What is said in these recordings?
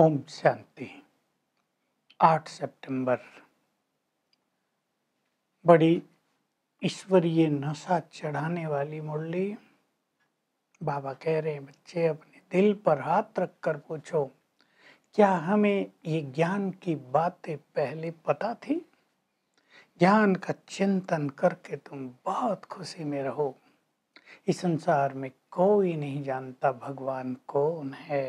ओम शांति 8 सितंबर बड़ी ईश्वरीय नशा चढ़ाने वाली मुरली बाबा कह रहे हैं बच्चे अपने दिल पर हाथ रख कर पूछो क्या हमें ये ज्ञान की बातें पहले पता थी ज्ञान का चिंतन करके तुम बहुत खुशी में रहो इस संसार में कोई नहीं जानता भगवान कौन है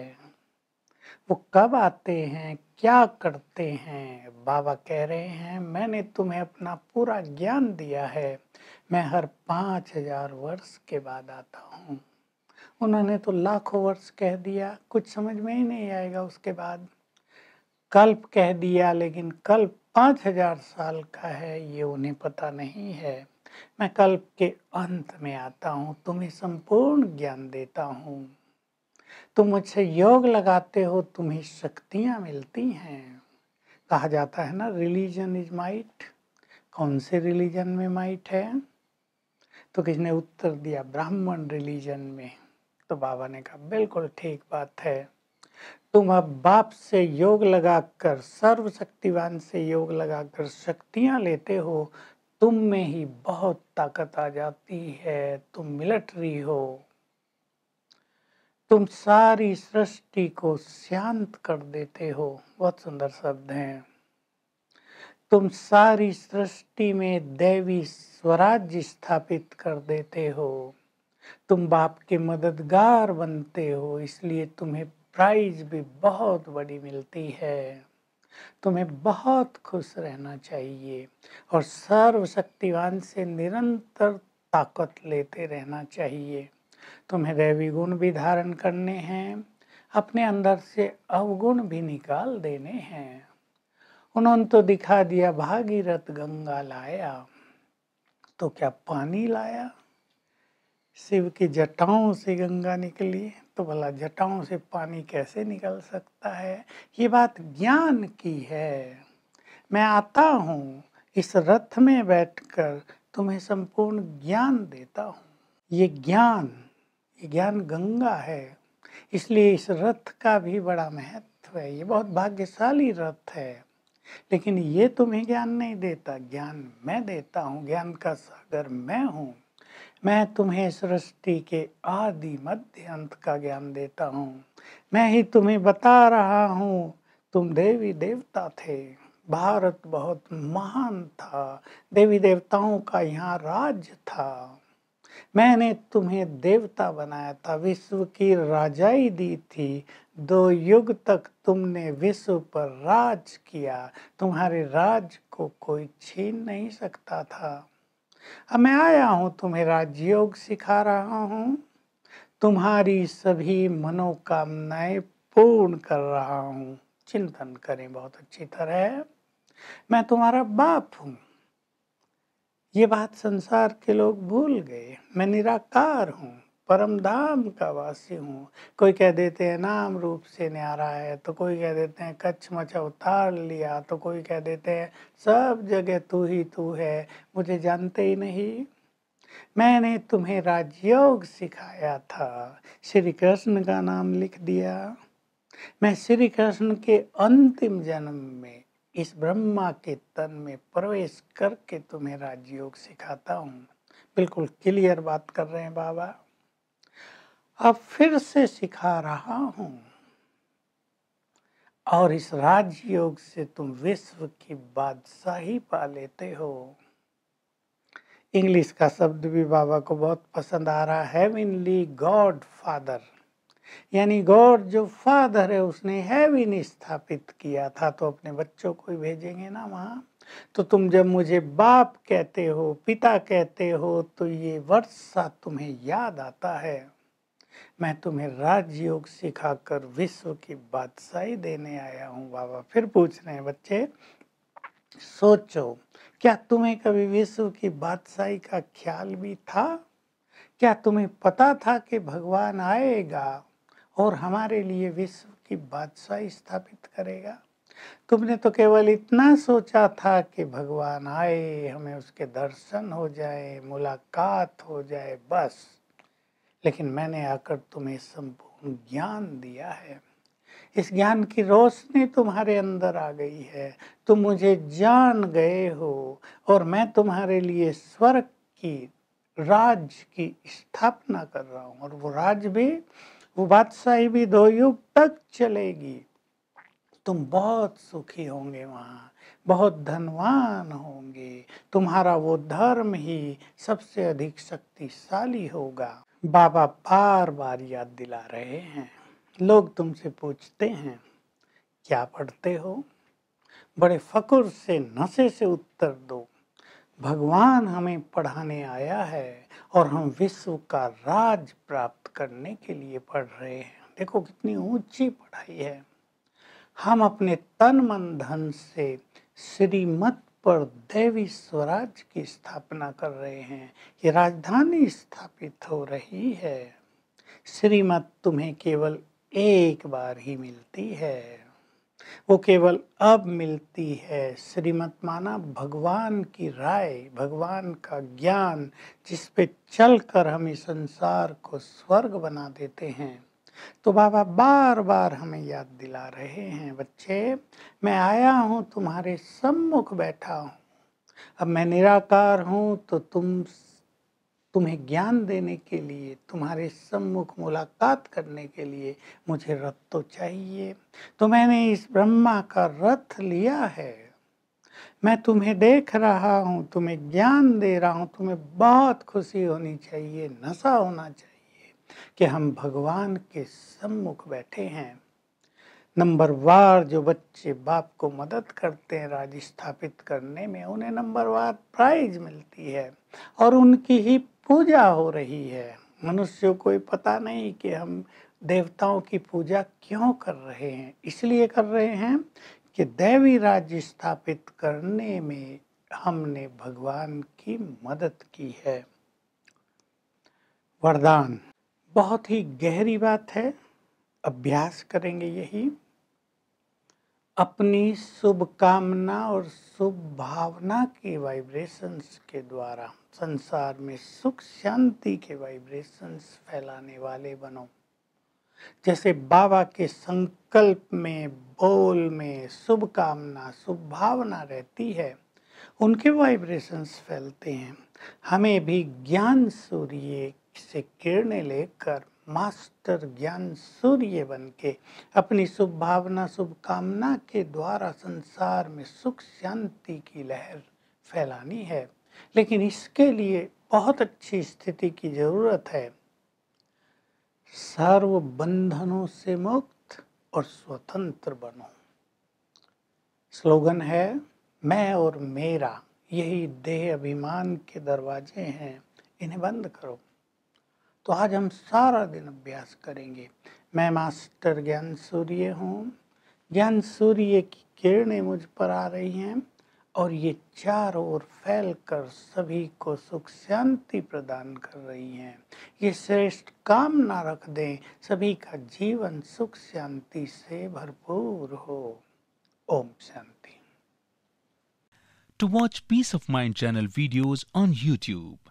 वो कब आते हैं क्या करते हैं बाबा कह रहे हैं मैंने तुम्हें अपना पूरा ज्ञान दिया है मैं हर पाँच हजार वर्ष के बाद आता हूँ उन्होंने तो लाखों वर्ष कह दिया कुछ समझ में ही नहीं आएगा उसके बाद कल्प कह दिया लेकिन कल्प पाँच हजार साल का है ये उन्हें पता नहीं है मैं कल्प के अंत में आता हूँ तुम्हें संपूर्ण ज्ञान देता हूँ तुम मुझसे योग लगाते हो तुम्हें शक्तियाँ मिलती हैं कहा जाता है ना रिलीजन इज माइट कौन से रिलीजन में माइट है तो किसी ने उत्तर दिया ब्राह्मण रिलीजन में तो बाबा ने कहा बिल्कुल ठीक बात है तुम अब बाप से योग लगाकर सर्वशक्तिवान से योग लगाकर शक्तियां लेते हो तुम में ही बहुत ताकत आ जाती है तुम मिलिट्री हो तुम सारी सृष्टि को शांत कर देते हो बहुत सुंदर शब्द हैं तुम सारी सृष्टि में दैवी स्वराज्य स्थापित कर देते हो तुम बाप के मददगार बनते हो इसलिए तुम्हें प्राइज भी बहुत बड़ी मिलती है तुम्हें बहुत खुश रहना चाहिए और सर्वशक्तिवान से निरंतर ताकत लेते रहना चाहिए तुम्हें दैवी गुण भी धारण करने हैं अपने अंदर से अवगुण भी निकाल देने हैं उन्होंने तो दिखा दिया भागीरथ गंगा लाया तो क्या पानी लाया शिव की जटाओं से गंगा निकली तो भला जटाओं से पानी कैसे निकल सकता है ये बात ज्ञान की है मैं आता हूँ इस रथ में बैठकर तुम्हें संपूर्ण ज्ञान देता हूँ ये ज्ञान ज्ञान गंगा है इसलिए इस रथ का भी बड़ा महत्व है ये बहुत भाग्यशाली रथ है लेकिन ये तुम्हें ज्ञान नहीं देता ज्ञान मैं देता हूँ ज्ञान का सागर मैं हूँ मैं तुम्हें सृष्टि के आदि मध्य अंत का ज्ञान देता हूँ मैं ही तुम्हें बता रहा हूँ तुम देवी देवता थे भारत बहुत महान था देवी देवताओं का यहाँ राज्य था मैंने तुम्हें देवता बनाया था विश्व की राजाई दी थी दो युग तक तुमने विश्व पर राज किया तुम्हारे राज को कोई छीन नहीं सकता था अब मैं आया हूँ तुम्हें राजयोग सिखा रहा हूँ तुम्हारी सभी मनोकामनाएं पूर्ण कर रहा हूँ चिंतन करें बहुत अच्छी तरह मैं तुम्हारा बाप हूँ ये बात संसार के लोग भूल गए मैं निराकार हूँ परम धाम का वासी हूँ कोई कह देते हैं नाम रूप से न्यारा है तो कोई कह देते हैं कच्छ मच उतार लिया तो कोई कह देते हैं सब जगह तू ही तू है मुझे जानते ही नहीं मैंने तुम्हें राजयोग सिखाया था श्री कृष्ण का नाम लिख दिया मैं श्री कृष्ण के अंतिम जन्म में इस ब्रह्मा के तन में प्रवेश करके तुम्हें राजयोग सिखाता हूं बिल्कुल क्लियर बात कर रहे हैं बाबा अब फिर से सिखा रहा हूं और इस राजयोग से तुम विश्व की बादशाही पा लेते हो इंग्लिश का शब्द भी बाबा को बहुत पसंद आ रहा है गॉड फादर यानी गॉड जो फादर है उसने हैविन स्थापित किया था तो अपने बच्चों को ही भेजेंगे ना वहाँ तो तुम जब मुझे बाप कहते हो पिता कहते हो तो ये वर्षा तुम्हें याद आता है मैं तुम्हें राजयोग सिखाकर विश्व की बादशाही देने आया हूँ बाबा फिर पूछ रहे हैं बच्चे सोचो क्या तुम्हें कभी विश्व की बादशाही का ख्याल भी था क्या तुम्हें पता था कि भगवान आएगा और हमारे लिए विश्व की बादशाही स्थापित करेगा तुमने तो केवल इतना सोचा था कि भगवान आए हमें उसके दर्शन हो जाए मुलाकात हो जाए बस लेकिन मैंने आकर तुम्हें संपूर्ण ज्ञान दिया है इस ज्ञान की रोशनी तुम्हारे अंदर आ गई है तुम मुझे जान गए हो और मैं तुम्हारे लिए स्वर्ग की राज की स्थापना कर रहा हूँ और वो राज भी वो बादशाही भी दो युग तक चलेगी तुम बहुत सुखी होंगे वहाँ बहुत धनवान होंगे तुम्हारा वो धर्म ही सबसे अधिक शक्तिशाली होगा बाबा बार बार याद दिला रहे हैं लोग तुमसे पूछते हैं क्या पढ़ते हो बड़े फकुर से नशे से उत्तर दो भगवान हमें पढ़ाने आया है और हम विश्व का राज प्राप्त करने के लिए पढ़ रहे हैं देखो कितनी ऊंची पढ़ाई है हम अपने तन मन धन से श्रीमत पर देवी स्वराज की स्थापना कर रहे हैं ये राजधानी स्थापित हो रही है श्रीमत तुम्हें केवल एक बार ही मिलती है वो केवल अब मिलती है श्रीमत माना भगवान की राय भगवान का ज्ञान जिस पे चलकर हम इस संसार को स्वर्ग बना देते हैं तो बाबा बार बार हमें याद दिला रहे हैं बच्चे मैं आया हूँ तुम्हारे सम्मुख बैठा हूँ अब मैं निराकार हूँ तो तुम तुम्हें ज्ञान देने के लिए तुम्हारे सम्मुख मुलाकात करने के लिए मुझे रथ तो चाहिए तो मैंने इस ब्रह्मा का रथ लिया है मैं तुम्हें देख रहा हूँ तुम्हें ज्ञान दे रहा हूँ तुम्हें बहुत खुशी होनी चाहिए नशा होना चाहिए कि हम भगवान के सम्मुख बैठे हैं नंबर वार जो बच्चे बाप को मदद करते हैं राज स्थापित करने में उन्हें नंबर वार प्राइज मिलती है और उनकी ही पूजा हो रही है मनुष्य को पता नहीं कि हम देवताओं की पूजा क्यों कर रहे हैं इसलिए कर रहे हैं कि दैवी राज्य स्थापित करने में हमने भगवान की मदद की है वरदान बहुत ही गहरी बात है अभ्यास करेंगे यही अपनी शुभकामना और शुभ भावना के वाइब्रेशंस के द्वारा संसार में सुख शांति के वाइब्रेशंस फैलाने वाले बनो जैसे बाबा के संकल्प में बोल में शुभकामना शुभ भावना रहती है उनके वाइब्रेशंस फैलते हैं हमें भी ज्ञान सूर्य से किरणें लेकर मास्टर ज्ञान सूर्य बन के अपनी शुभ भावना शुभ कामना के द्वारा संसार में सुख शांति की लहर फैलानी है लेकिन इसके लिए बहुत अच्छी स्थिति की जरूरत है सर्व बंधनों से मुक्त और स्वतंत्र बनो स्लोगन है मैं और मेरा यही देह अभिमान के दरवाजे हैं इन्हें बंद करो तो आज हम सारा दिन अभ्यास करेंगे मैं मास्टर ज्ञान सूर्य हूँ ज्ञान सूर्य की किरणें मुझ पर आ रही हैं और ये चारों ओर फैल कर सभी को सुख शांति प्रदान कर रही हैं ये श्रेष्ठ काम ना रख दें सभी का जीवन सुख शांति से भरपूर हो Om Shanti to watch peace of mind channel videos on YouTube